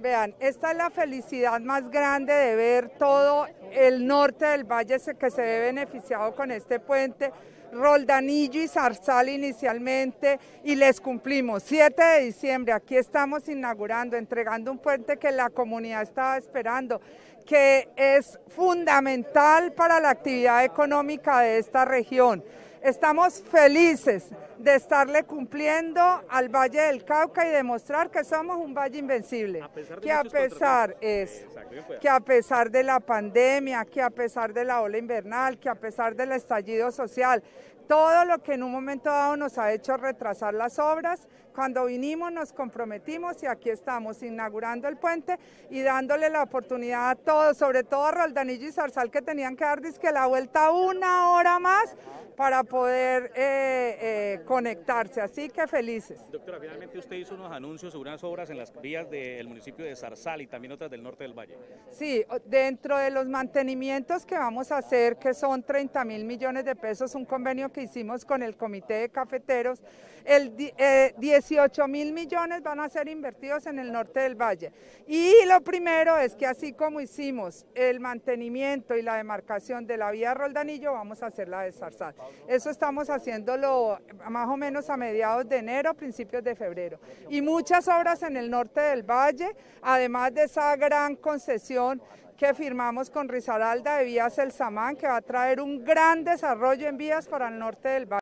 Vean, esta es la felicidad más grande de ver todo el norte del valle que se ve beneficiado con este puente. Roldanillo y Zarzal inicialmente y les cumplimos. 7 de diciembre, aquí estamos inaugurando, entregando un puente que la comunidad estaba esperando, que es fundamental para la actividad económica de esta región. Estamos felices de estarle cumpliendo al Valle del Cauca y demostrar que somos un valle invencible, que a pesar, es que a pesar de la pandemia, que a pesar de la ola invernal, que a pesar del estallido social, todo lo que en un momento dado nos ha hecho retrasar las obras. Cuando vinimos nos comprometimos y aquí estamos inaugurando el puente y dándole la oportunidad a todos, sobre todo a Raldanillo y Zarzal que tenían que dar la vuelta una hora más para poder eh, eh, conectarse. Así que felices. Doctora, finalmente usted hizo unos anuncios sobre unas obras en las vías del municipio de Zarzal y también otras del norte del valle. Sí, dentro de los mantenimientos que vamos a hacer, que son 30 mil millones de pesos, un convenio que hicimos con el Comité de Cafeteros, el 18 eh, mil millones van a ser invertidos en el norte del valle. Y lo primero es que así como hicimos el mantenimiento y la demarcación de la vía Roldanillo, vamos a hacer la de Zarzal. Eso estamos haciéndolo más o menos a mediados de enero, principios de febrero. Y muchas obras en el norte del valle, además de esa gran construcción sesión que firmamos con Risaralda de Vías El Samán, que va a traer un gran desarrollo en vías para el norte del valle.